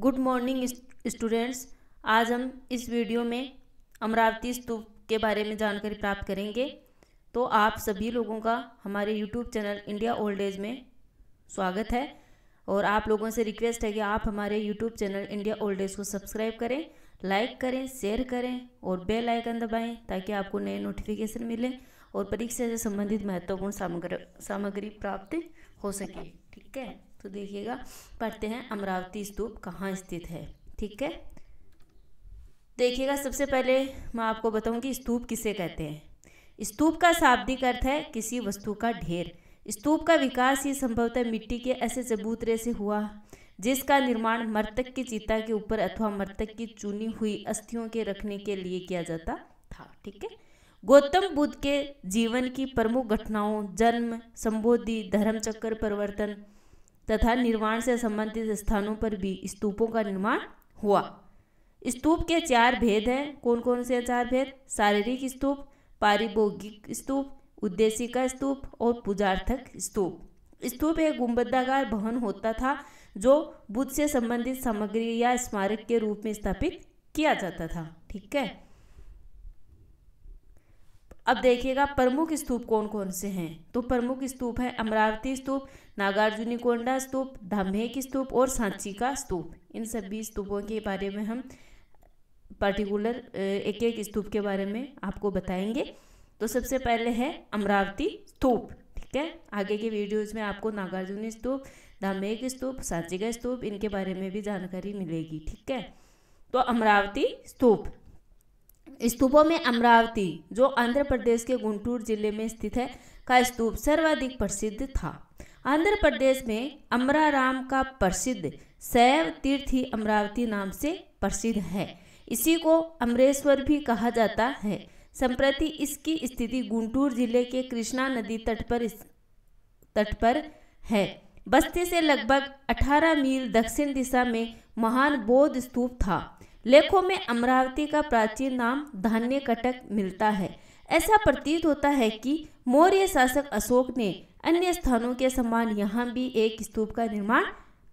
good morning students आज हम इस वीडियो में अमरावती स्तूप के बारे में जानकारी प्राप्त करेंगे तो आप सभी लोगों का हमारे YouTube channel India old age में स्वागत है और आप लोगों से रिक्वेस्ट है कि आप हमारे YouTube channel India old age को सब्सक्राइब करें लाइक करें शेयर करें और बेल आइकन दबाएं ताकि आपको नए नोटिफिकेशन मिले और परीक्षा से संबंधित महत्वपूर्ण सामग्री सामग्री प्राप्त हो सके ठीक है तो देखिएगा पढ़ते हैं अमरावती स्तूप कहाँ स्थित है ठीक है देखिएगा सबसे पहले मैं आपको कि स्तूप किसे कहते हैं स्तूप का शाब्दिक अर्थ है किसी वस्तु का ढेर स्तूप का विकास ही संभवतः मिट्टी के ऐसे चबूतरे से हुआ जिसका निर्माण मृतक की चिता के ऊपर अथवा मृतक की चुनी हुई अस्थियों के रखने के लिए किया जाता था ठीक है गौतम बुद्ध के जीवन की प्रमुख घटनाओं जन्म संबोधि धर्मचक्र परिवर्तन तथा निर्माण से संबंधित स्थानों पर भी स्तूपों का निर्माण हुआ स्तूप के चार भेद हैं कौन कौन से चार भेद शारीरिक स्तूप पारिभोगिक स्तूप उद्देशिका स्तूप और पूजार्थक स्तूप स्तूप एक गुंबदाकार भवन होता था जो बुद्ध से संबंधित सामग्री या स्मारक के रूप में स्थापित किया जाता था ठीक है अब देखिएगा प्रमुख स्तूप कौन कौन से हैं तो प्रमुख स्तूप हैं अमरावती स्तूप नागार्जुनिकोंडा स्तूप की स्तूप और सांची का स्तूप इन सभी स्तूपों के बारे में हम पर्टिकुलर एक एक स्तूप के बारे में आपको बताएंगे तो सबसे पहले है अमरावती स्तूप ठीक है आगे के वीडियोज़ में आपको नागार्जुनी स्तूप धामेक स्तूप सांची का स्तूप इनके बारे में भी जानकारी मिलेगी ठीक है तो अमरावती स्तूप स्तूपों में अमरावती जो आंध्र प्रदेश के गुंटूर जिले में स्थित है का स्तूप सर्वाधिक प्रसिद्ध था आंध्र प्रदेश में अमराराम का प्रसिद्ध शैव तीर्थ ही अमरावती नाम से प्रसिद्ध है इसी को अमरेश्वर भी कहा जाता है संप्रति इसकी स्थिति गुंटूर जिले के कृष्णा नदी तट पर तट पर है बस्ती से लगभग 18 मील दक्षिण दिशा में महान बौद्ध स्तूप था लेखों में अमरावती का प्राचीन नाम धान्य कटक मिलता है ऐसा प्रतीत होता है कि मौर्य शासक अशोक ने अन्य स्थानों के समान यहाँ भी एक स्तूप का निर्माण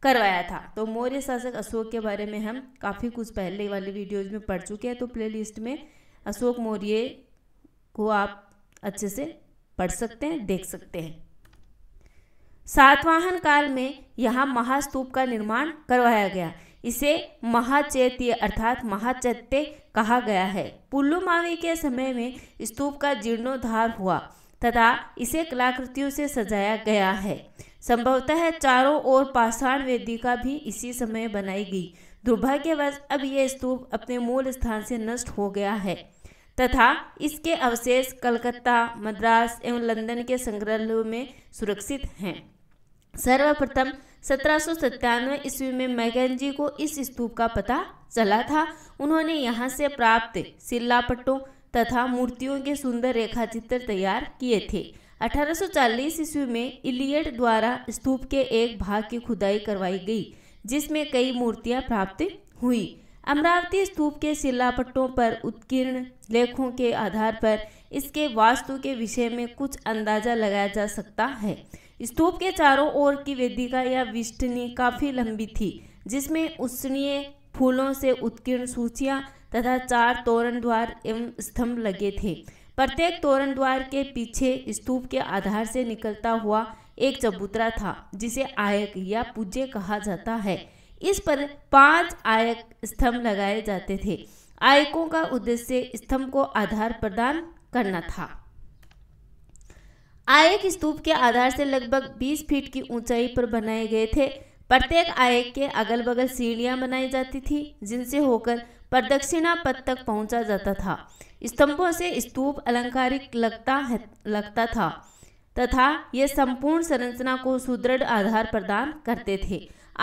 करवाया था तो मौर्य शासक अशोक के बारे में हम काफ़ी कुछ पहले वाले वीडियोज में पढ़ चुके हैं तो प्ले में अशोक मौर्य को आप अच्छे से पढ़ सकते हैं देख सकते हैं सातवाहन काल में यहाँ महास्तूप का निर्माण करवाया गया इसे महाचैत्य अर्थात महाचैत्य कहा गया है पुल्लू मावी के समय में स्तूप का जीर्णोद्धार हुआ तथा इसे कलाकृतियों से सजाया गया है संभवतः चारों ओर पाषाण वेदिका भी इसी समय बनाई गई दुर्भाग्यवश अब यह स्तूप अपने मूल स्थान से नष्ट हो गया है तथा इसके अवशेष कलकत्ता मद्रास एवं लंदन के संग्रहालयों में सुरक्षित हैं सर्वप्रथम सत्रह ईस्वी में मैगन जी को इस स्तूप का पता चला था उन्होंने यहाँ से प्राप्त सिल्लापट्टों तथा मूर्तियों के सुंदर रेखाचित्र तैयार किए थे 1840 ईस्वी में इलियट द्वारा स्तूप के एक भाग की खुदाई करवाई गई जिसमें कई मूर्तियां प्राप्त हुई अमरावती स्तूप के शिलापट्टों पर उत्कीर्ण लेखों के आधार पर इसके वास्तु के विषय में कुछ अंदाजा लगाया जा सकता है स्तूप के चारों ओर की वेदिका या विष्टनी काफ़ी लंबी थी जिसमें उष्णीय फूलों से उत्कीर्ण सूचियाँ तथा चार तोरण द्वार एवं स्तंभ लगे थे प्रत्येक तोरण द्वार के पीछे स्तूप के आधार से निकलता हुआ एक चबूतरा था जिसे आयक या पूज्य कहा जाता है इस पर पांच आयक स्तंभ लगाए जाते थे आयकों का उद्देश्य स्तंभ को आधार प्रदान करना था आयक स्तूप के आधार से लगभग 20 फीट की ऊंचाई पर बनाए गए थे प्रत्येक आयक के अगल बगल सीढ़ियां बनाई जाती थी जिनसे होकर प्रदक्षिणा पद तक पहुंचा जाता था स्तंभों से स्तूप अलंकारिक लगता है लगता था तथा ये संपूर्ण संरचना को सुदृढ़ आधार प्रदान करते थे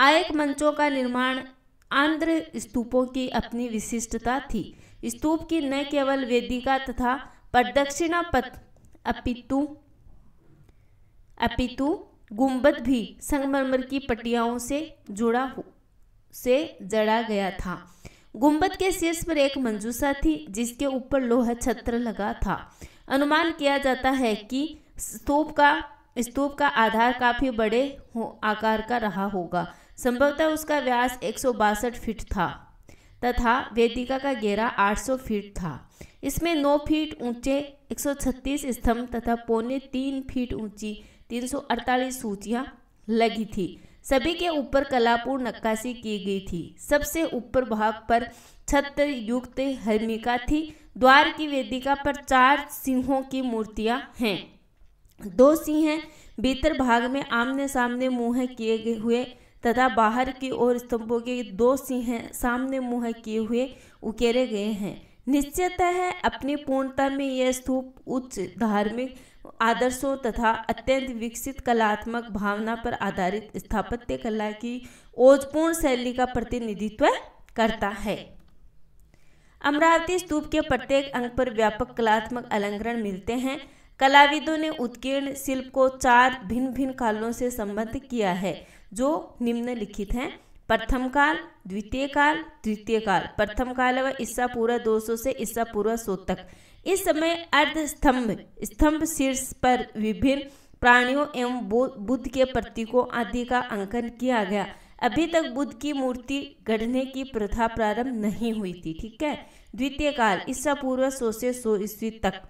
आयक मंचों का निर्माण आंध्र स्तूपों की अपनी विशिष्टता थी स्तूप की न केवल वेदिका तथा प्रदक्षिणा पथ अपितु अपितु गुंबद भी संगमरमर की पट्टियाओं से जुड़ा हो से जड़ा गया था गुंबद के शीर्ष पर एक मंजूसा थी जिसके ऊपर लोह छत्र लगा था अनुमान किया जाता है कि स्तूप का स्तूप का आधार काफी बड़े हो, आकार का रहा होगा संभवतः उसका व्यास एक फीट था तथा वेदिका का घेरा 800 फीट था इसमें 9 फीट ऊंचे 136 स्तंभ तथा पौने 3 फीट ऊंची 348 सूचियां लगी थी सभी के ऊपर कलापूर्ण नक्काशी की गई थी सबसे ऊपर भाग पर छत्र युक्त हर्मिका थी द्वार की वेदिका पर चार सिंहों की मूर्तियां हैं दो सिंह भीतर भाग में आमने सामने मुंह किए हुए तथा बाहर की ओर स्तंभों के दो सिंह सामने मुंह किए हुए उकेरे गए हैं निश्चित है अपनी पूर्णता में यह स्तूप उच्च धार्मिक आदर्शों तथा अत्यंत विकसित कलात्मक भावना पर आधारित स्थापत्य कला की ओजपूर्ण शैली का प्रतिनिधित्व करता है अमरावती स्तूप के प्रत्येक अंग पर व्यापक कलात्मक अलंकरण मिलते हैं कलाविदों ने उत्कीर्ण शिल्प को चार भिन्न भिन्न कालों से संबद्ध किया है जो निम्नलिखित हैं प्रथम काल द्वितीय काल तृतीय काल प्रथम काल व ईसा पूर्व 200 से ईसा पूर्व सो तक इस समय अर्ध स्तंभ स्तंभ शीर्ष पर विभिन्न प्राणियों एवं बुद्ध के प्रतीकों आदि का अंकन किया गया अभी तक बुद्ध की मूर्ति गढ़ने की प्रथा प्रारंभ नहीं हुई थी ठीक है द्वितीय काल ईसा पूर्व सो से सौ ईस्वी तक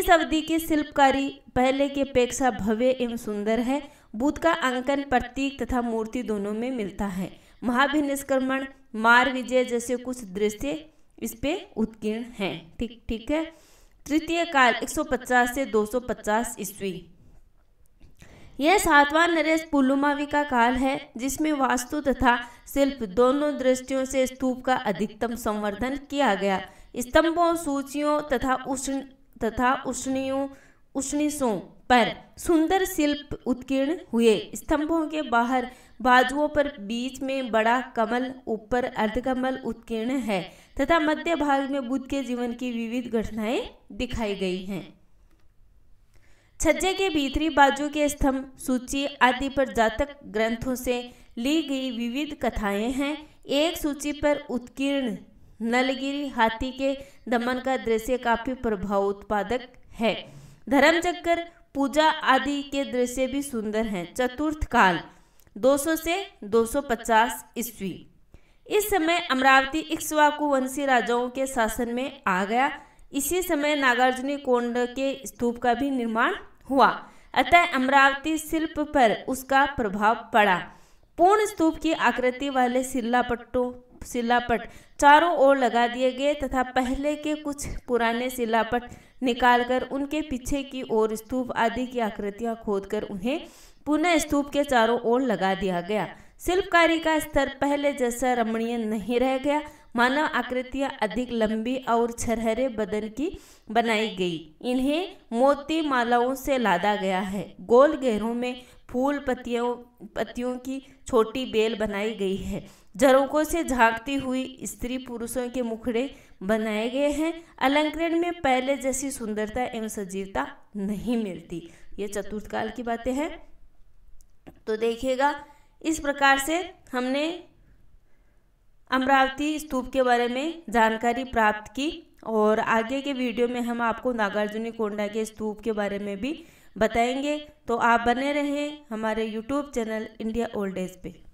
इस अवधि की शिल्पकारी पहले की अपेक्षा भव्य एवं सुंदर है बुद्ध का अंकन प्रतीक तथा मूर्ति दोनों में मिलता है महाभिनिष्क्रमण मार विजय जैसे कुछ दृश्य इस पे उत्कीर्ण हैं ठीक ठीक है तृतीय काल 150 से 250 ईस्वी यह सातवां नरेश पुलुमावी का काल है जिसमें वास्तु तथा शिल्प दोनों दृष्टियों से स्तूप का अधिकतम संवर्धन किया गया स्तंभों सूचियों तथा उष्ण तथा उष्णियों उष्णिसों पर सुंदर शिल्प उत्कीर्ण हुए स्तंभों के बाहर बाजुओं पर बीच में बड़ा कमल ऊपर अर्धकमल उत्कीर्ण है तथा मध्य भाग में बुद्ध के जीवन की विविध घटनाएं दिखाई गई हैं छज्जे के भीतरी बाजू के स्तंभ सूची आदि पर जातक ग्रंथों से ली गई विविध कथाएं हैं एक सूची पर उत्कीर्ण नलगिरी हाथी के दमन का दृश्य काफी प्रभाव उत्पादक है धर्म चक्कर पूजा आदि के दृश्य भी सुंदर हैं चतुर्थ काल 200 से 250 ईस्वी इस समय अमरावती इक्ष्वाकु राजाओं के शासन में आ गया इसी समय नागार्जुनी कोंड के स्तूप का भी निर्माण हुआ अतः अमरावती शिल्प पर उसका प्रभाव पड़ा पूर्ण स्तूप की आकृति वाले शिलापट्टों शिलापट चारों ओर लगा दिए गए तथा पहले के कुछ पुराने शिलापट निकालकर उनके पीछे की ओर स्तूप आदि की आकृतियां खोदकर उन्हें पुनः स्तूप के चारों ओर लगा दिया गया शिल्पकारी का स्तर पहले जैसा रमणीय नहीं रह गया मानव आकृतियां अधिक लंबी और छरहरे बदन की बनाई गई इन्हें मोती मालाओं से लादा गया है गोल गहरों में फूल पत्तियों पत्तियों की छोटी बेल बनाई गई है झरोकों से झांकती हुई स्त्री पुरुषों के मुखड़े बनाए गए हैं अलंकरण में पहले जैसी सुंदरता एवं सजीवता नहीं मिलती ये चतुर्थ काल की बातें हैं तो देखिएगा इस प्रकार से हमने अमरावती स्तूप के बारे में जानकारी प्राप्त की और आगे के वीडियो में हम आपको नागार्जुनी कोंडा के स्तूप के बारे में भी बताएंगे तो आप बने रहें हमारे YouTube channel India old age पे